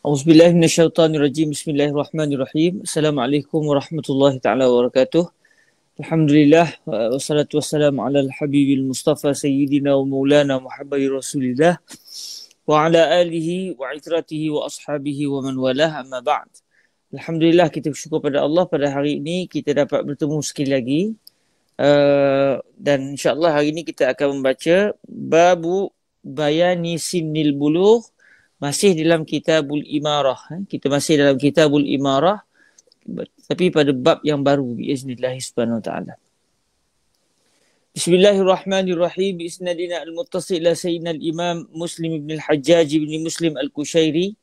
A'udzu billahi Bismillahirrahmanirrahim. Assalamualaikum warahmatullahi taala wabarakatuh. Alhamdulillah wassalatu wassalamu ala al-habibil mustafa sayyidina wa maulana Muhammad Rasulillah wa ala alihi wa itratihi wa ashabihi wa man walah amma ba'd. Alhamdulillah kita bersyukur pada Allah pada hari ini kita dapat bertemu sekali lagi. Uh, dan insyaAllah hari ini kita akan membaca Babu Bayani Sinil Buluh masih dalam kitabul imarah eh? kita masih dalam kitabul imarah tapi pada bab yang baru biiznillah subhanahu wa taala Bismillahirrahmanirrahim isnadina al-muttasil ila sayyidina al-imam Muslim ibn al-Hajjaj ibn Muslim al-Kushairi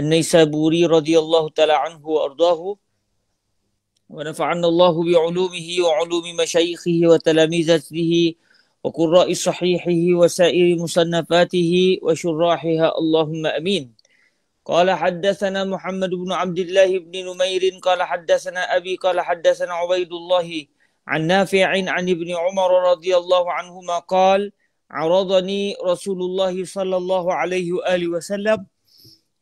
an-Naisaburi radhiyallahu taala anhu wa ardahu wa nafa'anallahu bi wa 'ulumi mashayikhihi wa talamizatihi وقراء صحيحه وسائر مصنفاته وشراحها اللهم امين قال حدثنا محمد بن عبد الله بن نمير قال حدثنا ابي قال حدثنا عبيد الله عن نافع عن ابن عمر رضي الله عنهما قال عرضني رسول الله صلى الله عليه واله وسلم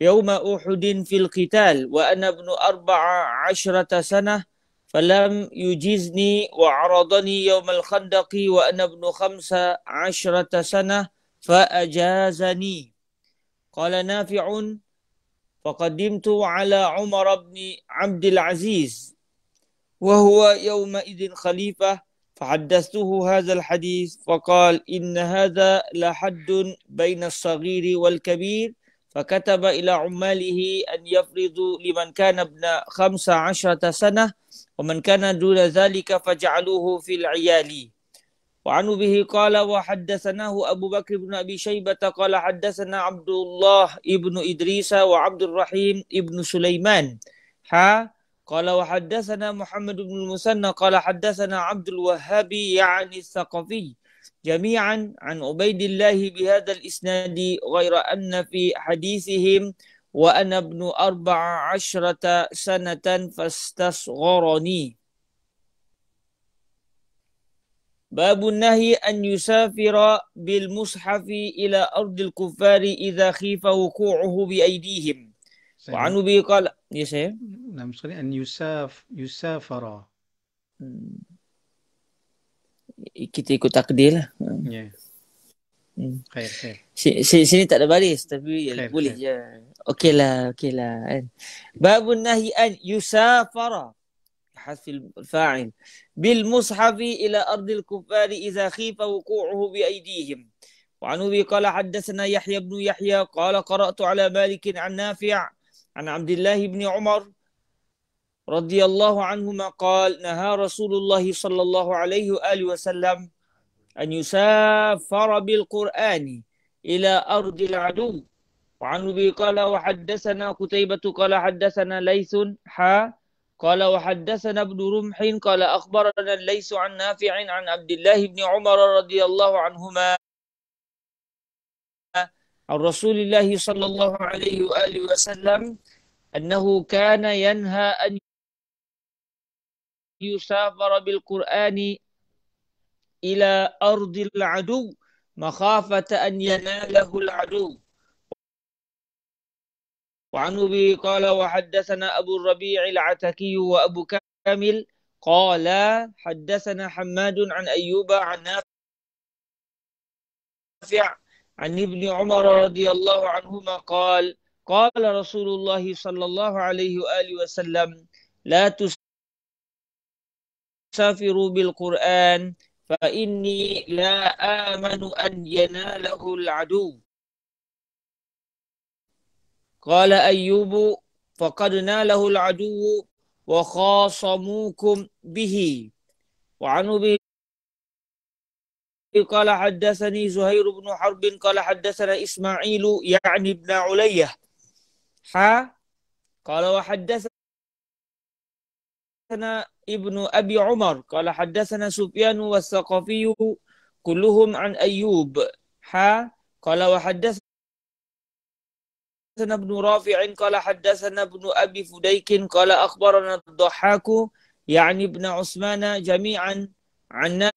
يوم احد في القتال وانا ابن اربع عشره سنه فلم يجزني وعرضني يوم الخندق وأنا ابن خمس عشرة سنة فأجازني قال نافع فقدمت على عمر بن عبد العزيز وهو يومئذ خليفة فحدثته هذا الحديث فقال إن هذا لحد بين الصغير والكبير فكتب إلى عماله أن يفرضوا لمن كان ابن خمس عشرة سنة ومن كان دون ذلك فجعلوه في العيال وعن به قال وحدثناه أبو بكر بن أبي شيبة قال حدثنا عبد الله ابن إدريس وعبد الرحيم ابن سليمان ها قال وحدثنا محمد بن المثنى قال حدثنا عبد الوهاب يعني الثقفي جميعا عن عبيد الله بهذا الإسناد غير أن في حديثهم وأنا ابن أربع عشرة سنة فاستصغرني باب النهي أن يسافر بالمصحف إلى أرض الكفار إذا خيف وقوعه بأيديهم وعن أبي قال يا شيخ نعم أن يساف يسافر كتيكو ikut Hmm, khair, khair. Sini, sini tak ada baris tapi khair, ya, boleh khair. je. Okeylah, okeylah kan. Bab nahi an yusafara hasil fa'il bil mushafi ila ardil kufar idza khifa wuqu'uhu bi aydihim. Wa anu bi qala haddathana Yahya ibn Yahya qala qara'tu ala Malik an Nafi' an Abdullah ibn Umar radhiyallahu anhuma qala naha Rasulullah sallallahu alaihi wa alihi wasallam أن يسافر بالقرآن إلى أرض العدو وعن أبي قال وحدثنا قتيبة قال حدثنا ليث حا قال وحدثنا ابن رمح قال أخبرنا ليس عن نافع عن عبد الله بن عمر رضي الله عنهما عن رسول الله صلى الله عليه وآله وسلم أنه كان ينهى أن يسافر بالقرآن إلى أرض العدو مخافة أن يناله العدو وعن أبي قال وحدثنا أبو الربيع العتكي وأبو كامل قال حدثنا حماد عن أيوب عن نافع عن ابن عمر رضي الله عنهما قال قال رسول الله صلى الله عليه وآله وسلم لا تسافروا بالقرآن فإني لا آمن أن يناله العدو قال أيوب فقد ناله العدو وخاصموكم به وعن به قال حدثني زهير بن حرب قال حدثنا إسماعيل يعني ابن علية ح قال وحدث حدثنا ابن أبي عمر قال حدثنا سفيان والثقفي كلهم عن أيوب حا قال وحدثنا ابن رافع قال حدثنا ابن أبي فديك قال أخبرنا الضحاك يعني ابن عثمان جميعا عن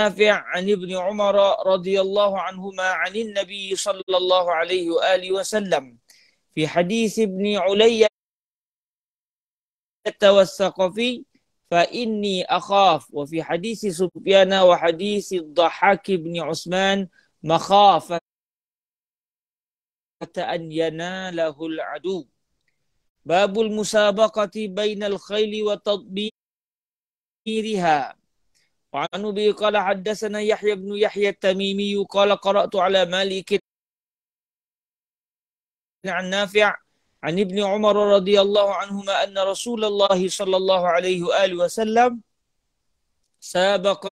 نافع عن ابن عمر رضي الله عنهما عن النبي صلى الله عليه وآله وسلم في حديث ابن علي والثقفي فإني أخاف وفي حديث سفيان وحديث الضحاك بن عثمان مخافة أن يناله العدو باب المسابقة بين الخيل وتطبيرها وعن أبي قال حدثنا يحيى بن يحيى التميمي قال قرأت على مالك عن نافع عن ابن عمر رضي الله عنهما أن رسول الله صلى الله عليه وآله وسلم سابق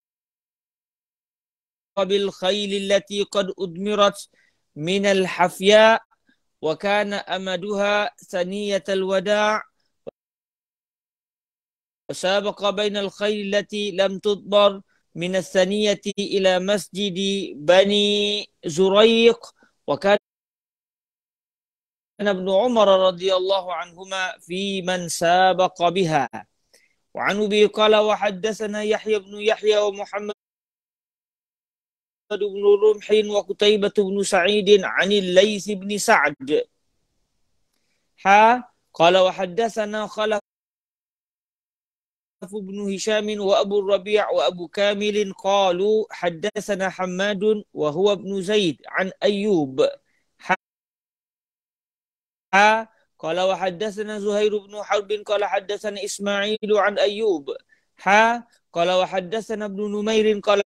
بالخيل التي قد أدمرت من الحفياء وكان أمدها ثنية الوداع وسابق بين الخيل التي لم تضبر من الثنية إلى مسجد بني زريق وكان أن ابن عمر رضي الله عنهما في من سابق بها وعن أبي قال وحدثنا يحيى بن يحيى ومحمد بن رمح وقتيبة بن سعيد عن الليث بن سعد ها قال وحدثنا خلف بن هشام وأبو الربيع وأبو كامل قالوا حدثنا حماد وهو ابن زيد عن أيوب قال وحدثنا زهير بن حرب قال حدثنا إسماعيل عن أيوب ح قال وحدثنا ابن نمير قال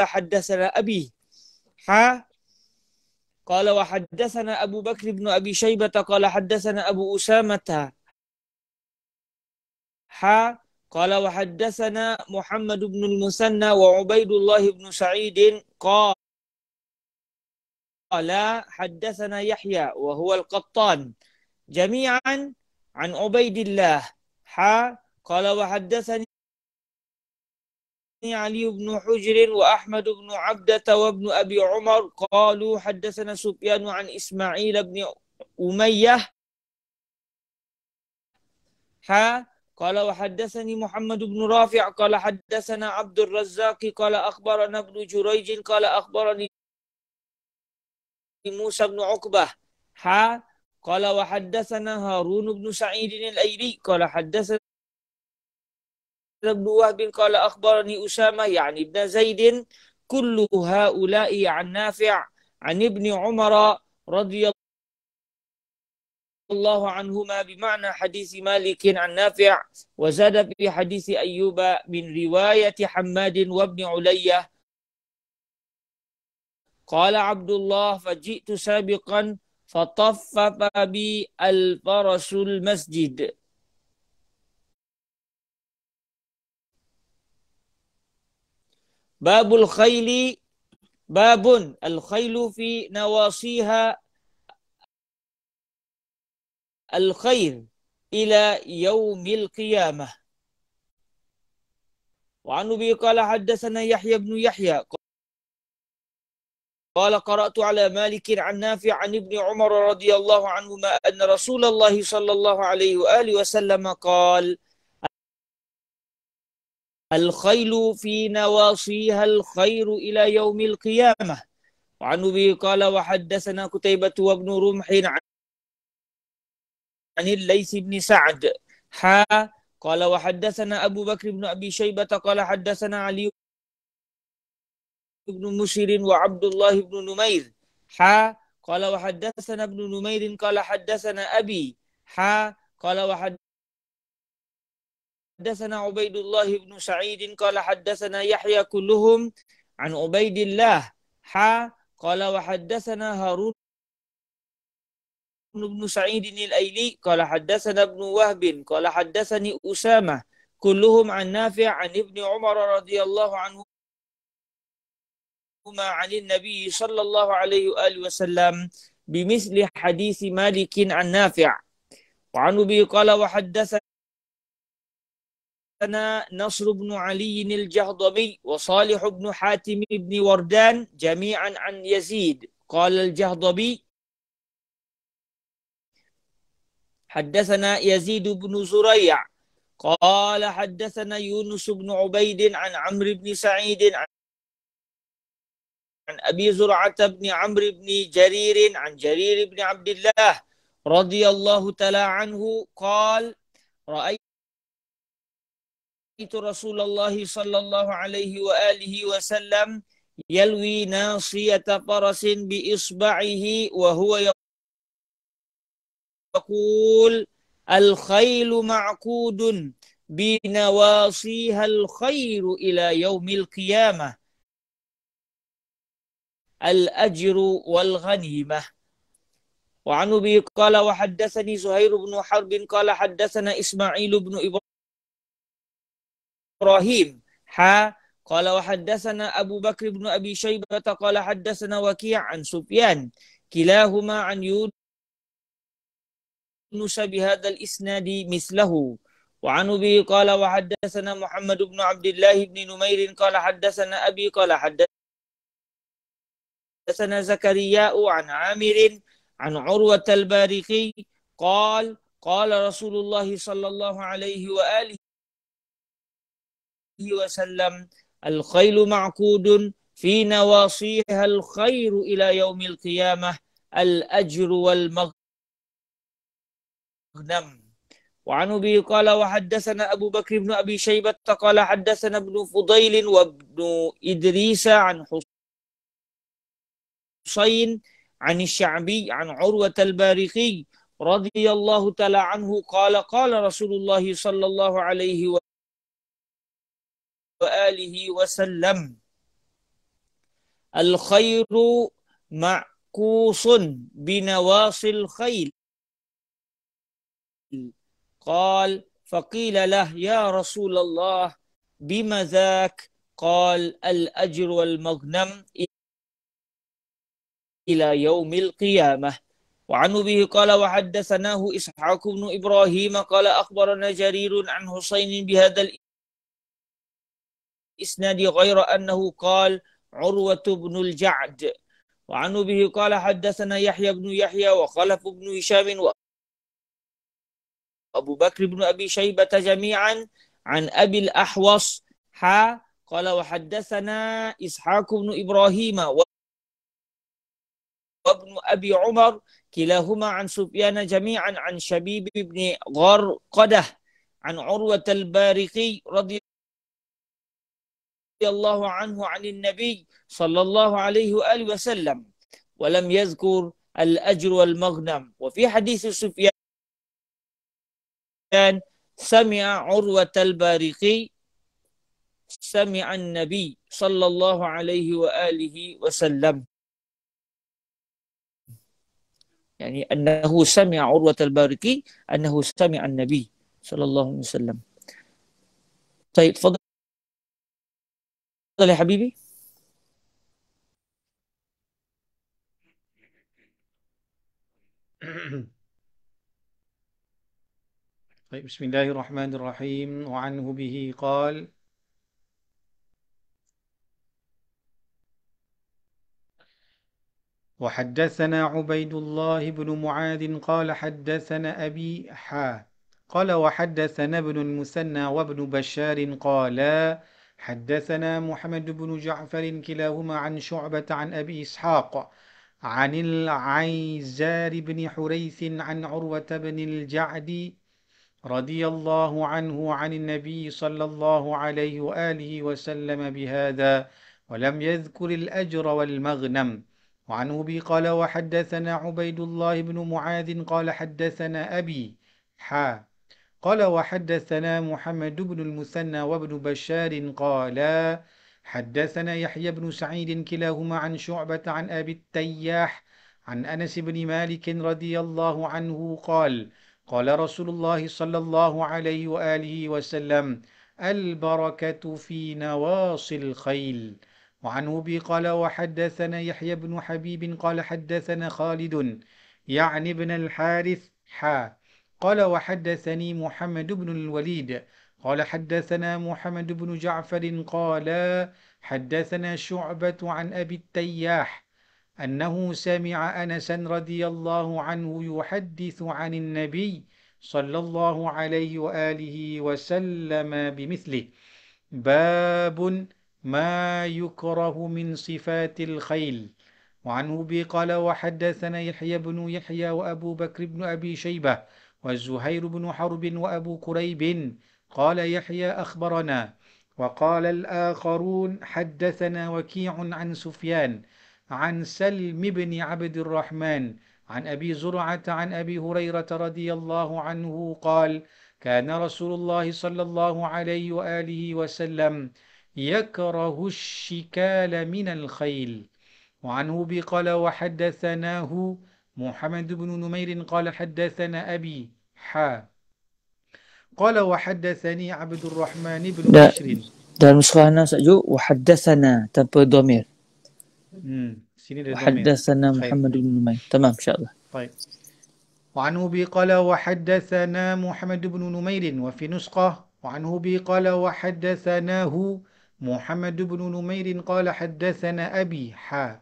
حدثنا أبي ح قال وحدثنا أبو بكر بن أبي شيبة قال حدثنا أبو أسامة ح قال وحدثنا محمد بن المثنى وعبيد الله بن سعيد قال قال حدثنا يحيى وهو القطان جميعا عن عبيد الله حا قال وحدثني علي بن حجر وأحمد بن عبدة وابن أبي عمر قالوا حدثنا سفيان عن إسماعيل بن أمية حا قال وحدثني محمد بن رافع قال حدثنا عبد الرزاق قال أخبرنا ابن جريج قال أخبرني موسى بن عقبة ح قال وحدثنا هارون بن سعيد الأيلي قال حدثنا ابن وهب قال أخبرني أسامة يعني ابن زيد كل هؤلاء عن نافع عن ابن عمر رضي الله عنهما بمعنى حديث مالك عن نافع وزاد في حديث أيوب من رواية حماد وابن علية قال عبد الله فجئت سابقا فطفف بي الفرس المسجد باب الخيل باب الخيل في نواصيها الخير إلى يوم القيامة وعن أبي قال حدثنا يحيى بن يحيى قال قرأت على مالك عن نافع عن ابن عمر رضي الله عنهما أن رسول الله صلى الله عليه وآله وسلم قال الخيل في نواصيها الخير إلى يوم القيامة وعن أبي قال وحدثنا كتيبة وابن رمح عن الليث بن سعد حا قال وحدثنا أبو بكر بن أبي شيبة قال حدثنا علي بن مشير وعبد الله بن نمير ح قال وحدثنا ابن نمير قال حدثنا أبي ح قال وحدثنا عبيد الله بن سعيد قال حدثنا يحيى كلهم عن عبيد الله ح قال وحدثنا هارون بن سعيد الأيلي قال حدثنا ابن وهب قال حدثني أسامة كلهم عن نافع عن ابن عمر رضي الله عنه عن النبي صلى الله عليه وآله وسلم بمثل حديث مالك عن نافع وعن أبي قال وحدثنا نصر بن علي الجهضمي وصالح بن حاتم بن وردان جميعا عن يزيد قال الجهضمي حدثنا يزيد بن زريع قال حدثنا يونس بن عبيد عن عمرو بن سعيد عن عن أبي زرعة بن عمرو بن جرير عن جرير بن عبد الله رضي الله تعالى عنه قال رأيت رسول الله صلى الله عليه وآله وسلم يلوي ناصية فرس بإصبعه وهو يقول الخيل معقود بنواصيها الخير إلى يوم القيامة الأجر والغنيمة وعن أبي قال وحدثني زهير بن حرب قال حدثنا إسماعيل بن إبراهيم حا قال وحدثنا أبو بكر بن أبي شيبة قال حدثنا وكيع عن سفيان كلاهما عن يونس بهذا الإسناد مثله وعن أبي قال وحدثنا محمد بن عبد الله بن نمير قال حدثنا أبي قال حدثنا حدثنا زكرياء عن عامر عن عروة البارقي قال قال رسول الله صلى الله عليه وآله وسلم الخيل معقود في نواصيها الخير إلى يوم القيامة الأجر والمغنم وعن أبي قال وحدثنا أبو بكر بن أبي شيبة قال حدثنا ابن فضيل وابن إدريس عن حصول حسين عن الشعبي عن عروة البارقي رضي الله تعالى عنه قال قال رسول الله صلى الله عليه وآله وسلم الخير معكوس بنواصي الخيل قال فقيل له يا رسول الله بما ذاك قال الأجر والمغنم إلى يوم القيامة وعن به قال وحدثناه إسحاق بن إبراهيم قال أخبرنا جرير عن حسين بهذا الإسناد غير أنه قال عروة بن الجعد وعن به قال حدثنا يحيى بن يحيى وخلف بن هشام وأبو بكر بن أبي شيبة جميعا عن أبي الأحوص حا قال وحدثنا إسحاق بن إبراهيم و... وابن أبي عمر كلاهما عن سفيان جميعا عن شبيب بن غرقده عن عروة البارقي رضي الله عنه عن النبي صلى الله عليه وآله وسلم ولم يذكر الأجر والمغنم وفي حديث سفيان سمع عروة البارقي سمع النبي صلى الله عليه وآله وسلم يعني أنه سمع عروة الباركي أنه سمع النبي صلى الله عليه وسلم طيب تفضل تفضل يا حبيبي طيب بسم الله الرحمن الرحيم وعنه به قال وحدثنا عبيد الله بن معاذ قال حدثنا أبي حا قال وحدثنا ابن المثنى وابن بشار قالا حدثنا محمد بن جعفر كلاهما عن شعبة عن أبي إسحاق عن العيزار بن حريث عن عروة بن الجعد رضي الله عنه عن النبي صلى الله عليه وآله وسلم بهذا ولم يذكر الأجر والمغنم وعن أبي قال وحدثنا عبيد الله بن معاذ قال حدثنا أبي حا قال وحدثنا محمد بن المثنى وابن بشار قالا حدثنا يحيى بن سعيد كلاهما عن شعبة عن أبي التياح عن أنس بن مالك رضي الله عنه قال قال رسول الله صلى الله عليه وآله وسلم البركة في نواصي الخيل وعن أبي قال وحدثنا يحيى بن حبيب قال حدثنا خالد يعني ابن الحارث حا قال وحدثني محمد بن الوليد قال حدثنا محمد بن جعفر قال حدثنا شعبة عن أبي التياح أنه سمع أنسا رضي الله عنه يحدث عن النبي صلى الله عليه وآله وسلم بمثله باب ما يكره من صفات الخيل وعن أبي قال وحدثنا يحيى بن يحيى وأبو بكر بن أبي شيبة والزهير بن حرب وأبو كريب قال يحيى أخبرنا وقال الآخرون حدثنا وكيع عن سفيان عن سلم بن عبد الرحمن عن أبي زرعة عن أبي هريرة رضي الله عنه قال كان رسول الله صلى الله عليه وآله وسلم يكره الشكال من الخيل وعنه بقال وحدثناه محمد بن نمير قال حدثنا أبي حا قال وحدثني عبد الرحمن بن بشر dalam surah An-Nas saja wahaddatsana tanpa dhamir. Hmm, sini ada Wahaddatsana Muhammad bin Numair. Tamam insya-Allah. Baik. وعن أبي قال وحدثنا محمد بن نمير وفي نسخة وعن أبي قال وحدثناه محمد بن نمير قال حدثنا أبي حا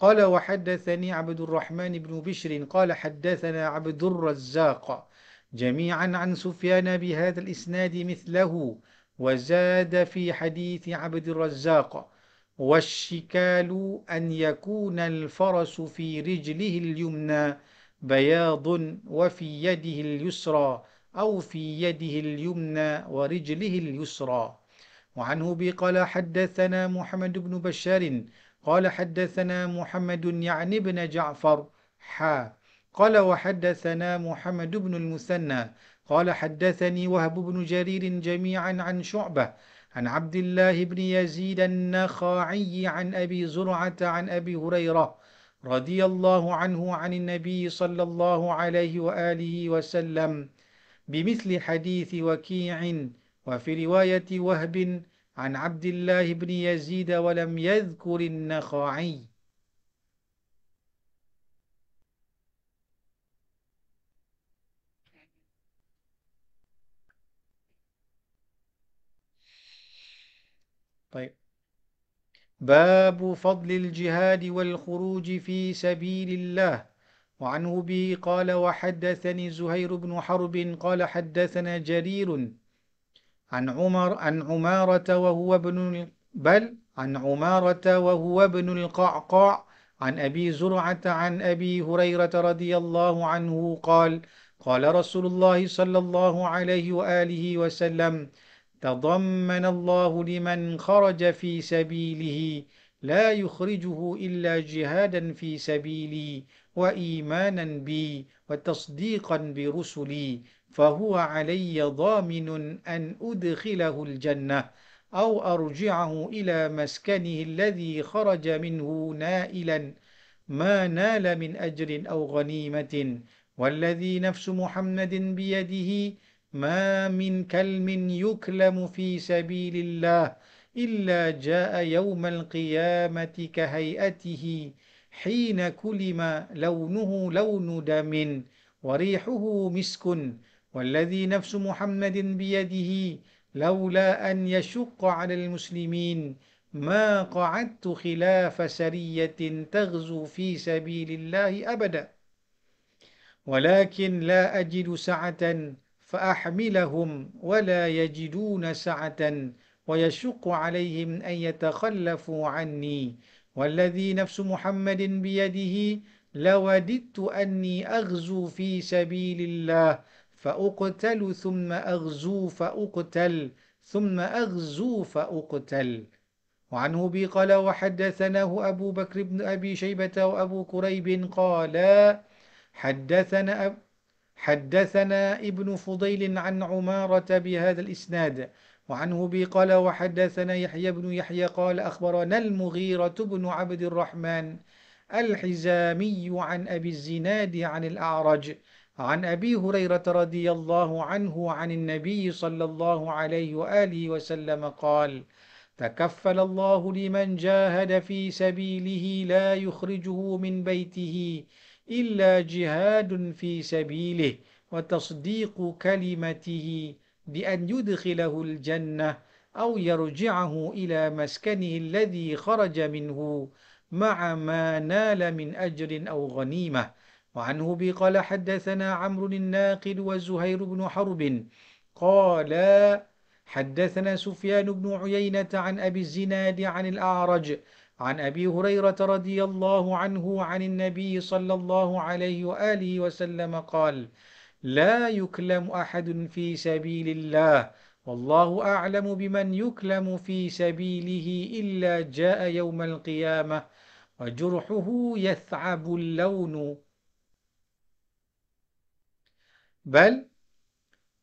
قال وحدثني عبد الرحمن بن بشر قال حدثنا عبد الرزاق جميعا عن سفيان بهذا الإسناد مثله وزاد في حديث عبد الرزاق والشكال أن يكون الفرس في رجله اليمنى بياض وفي يده اليسرى أو في يده اليمنى ورجله اليسرى وعن أبي قال حدثنا محمد بن بشار قال حدثنا محمد يعني بن جعفر حا قال وحدثنا محمد بن المثنى قال حدثني وهب بن جرير جميعا عن شعبة عن عبد الله بن يزيد النخاعي عن أبي زرعة عن أبي هريرة رضي الله عنه عن النبي صلى الله عليه وآله وسلم بمثل حديث وكيع وفي رواية وهب عن عبد الله بن يزيد ولم يذكر النخعي طيب باب فضل الجهاد والخروج في سبيل الله وعنه به قال وحدثني زهير بن حرب قال حدثنا جرير عن عمر عن عمارة وهو ابن بل عن عمارة وهو ابن القعقاع عن أبي زرعة عن أبي هريرة رضي الله عنه قال قال رسول الله صلى الله عليه وآله وسلم تضمن الله لمن خرج في سبيله لا يخرجه إلا جهادا في سبيلي وإيمانا بي وتصديقا برسلي فهو علي ضامن أن أدخله الجنة أو أرجعه إلى مسكنه الذي خرج منه نائلا ما نال من أجر أو غنيمة والذي نفس محمد بيده ما من كلم يكلم في سبيل الله إلا جاء يوم القيامة كهيئته حين كلم لونه لون دم وريحه مسك والذي نفس محمد بيده لولا أن يشق على المسلمين ما قعدت خلاف سرية تغزو في سبيل الله أبدا ولكن لا أجد سعة فأحملهم ولا يجدون سعة ويشق عليهم أن يتخلفوا عني والذي نفس محمد بيده لوددت أني أغزو في سبيل الله فأقتل ثم أغزو فأقتل ثم أغزو فأقتل وعنه بي قال وحدثناه أبو بكر بن أبي شيبة وأبو كريب قال حدثنا أب حدثنا ابن فضيل عن عمارة بهذا الإسناد وعنه بي قال وحدثنا يحيى بن يحيى قال أخبرنا المغيرة بن عبد الرحمن الحزامي عن أبي الزناد عن الأعرج عن أبي هريرة رضي الله عنه عن النبي صلى الله عليه وآله وسلم قال تكفل الله لمن جاهد في سبيله لا يخرجه من بيته إلا جهاد في سبيله وتصديق كلمته بأن يدخله الجنة أو يرجعه إلى مسكنه الذي خرج منه مع ما نال من أجر أو غنيمة وعنه بي قال حدثنا عمرو الناقد وزهير بن حرب قال حدثنا سفيان بن عيينة عن أبي الزناد عن الأعرج عن أبي هريرة رضي الله عنه عن النبي صلى الله عليه وآله وسلم قال لا يكلم أحد في سبيل الله والله أعلم بمن يكلم في سبيله إلا جاء يوم القيامة وجرحه يثعب اللون بل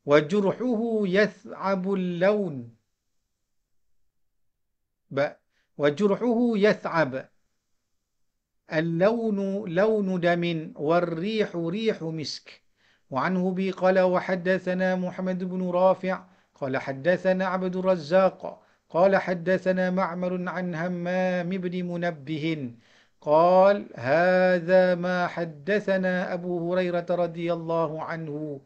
وجرحه يثعب اللون ب وجرحه يثعب اللون لون دم والريح ريح مسك وعنه بي قال وحدثنا محمد بن رافع قال حدثنا عبد الرزاق قال حدثنا معمر عن همام بن منبه قال هذا ما حدثنا أبو هريرة رضي الله عنه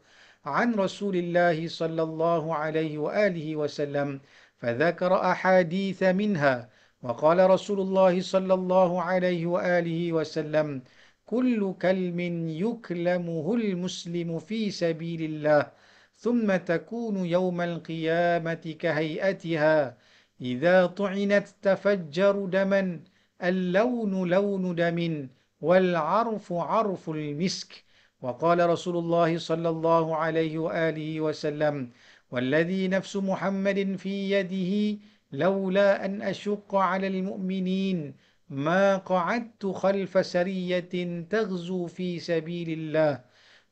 عن رسول الله صلى الله عليه وآله وسلم فذكر أحاديث منها وقال رسول الله صلى الله عليه وآله وسلم كل كلم يكلمه المسلم في سبيل الله ثم تكون يوم القيامة كهيئتها إذا طعنت تفجر دما اللون لون دم والعرف عرف المسك وقال رسول الله صلى الله عليه وآله وسلم والذي نفس محمد في يده لولا أن أشق على المؤمنين ما قعدت خلف سرية تغزو في سبيل الله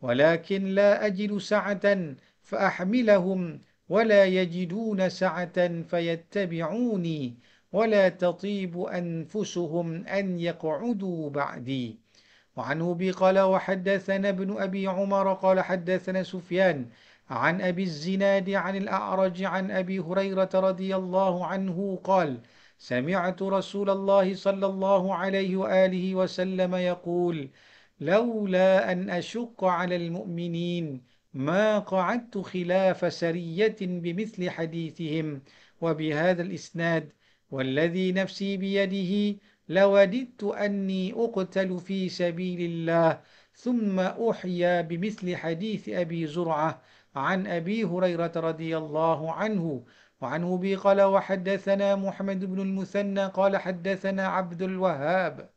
ولكن لا أجد سعة فأحملهم ولا يجدون سعة فيتبعوني ولا تطيب أنفسهم أن يقعدوا بعدي وعن أبي قال وحدثنا ابن أبي عمر قال حدثنا سفيان عن أبي الزناد عن الأعرج عن أبي هريرة رضي الله عنه قال سمعت رسول الله صلى الله عليه وآله وسلم يقول لولا أن أشق على المؤمنين ما قعدت خلاف سرية بمثل حديثهم وبهذا الإسناد والذي نفسي بيده لوددت أني أقتل في سبيل الله ثم أحيا بمثل حديث أبي زرعة عن أبي هريرة رضي الله عنه وعن أبي قال وحدثنا محمد بن المثنى قال حدثنا عبد الوهاب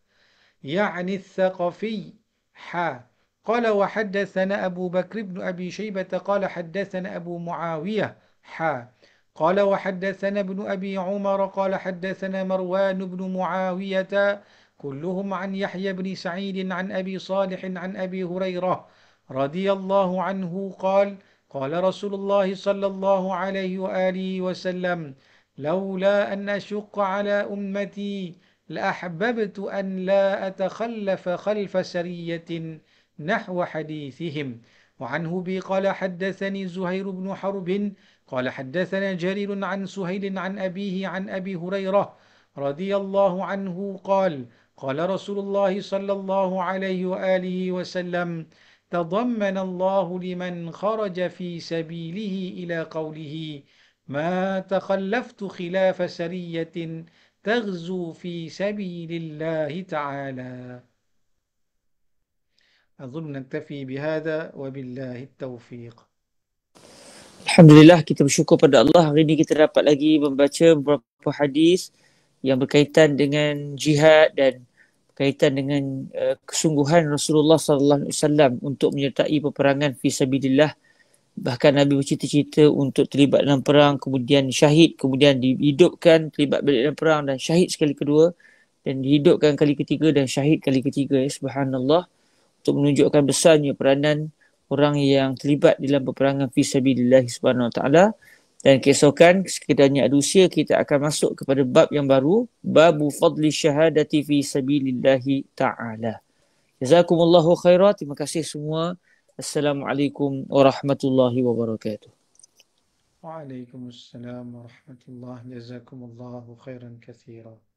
يعني الثقفي حا قال وحدثنا أبو بكر بن أبي شيبة قال حدثنا أبو معاوية حا قال وحدثنا ابن أبي عمر قال حدثنا مروان بن معاوية كلهم عن يحيى بن سعيد عن أبي صالح عن أبي هريرة رضي الله عنه قال قال رسول الله صلى الله عليه وآله وسلم لولا أن أشق على أمتي لأحببت أن لا أتخلف خلف سرية نحو حديثهم وعنه بي قال حدثني زهير بن حرب قال حدثنا جرير عن سهيل عن أبيه عن أبي هريرة رضي الله عنه قال قال رسول الله صلى الله عليه وآله وسلم تضمن الله لمن خرج في سبيله إلى قوله ما تخلفت خلاف سرية تغزو في سبيل الله تعالى أظن نكتفي بهذا وبالله التوفيق Alhamdulillah kita bersyukur pada Allah hari ini kita dapat lagi membaca beberapa hadis yang berkaitan dengan jihad dan berkaitan dengan uh, kesungguhan Rasulullah sallallahu alaihi wasallam untuk menyertai peperangan fi sabilillah bahkan Nabi bercita-cita untuk terlibat dalam perang kemudian syahid kemudian dihidupkan terlibat balik dalam perang dan syahid sekali kedua dan dihidupkan kali ketiga dan syahid kali ketiga ya subhanallah untuk menunjukkan besarnya peranan orang yang terlibat dalam peperangan fisabilillah subhanahu wa taala dan keesokan sekiranya ada usia kita akan masuk kepada bab yang baru babu fadli syahadati fi sabilillah taala jazakumullahu khairat terima kasih semua assalamualaikum warahmatullahi wabarakatuh وعليكم السلام ورحمه الله جزاكم الله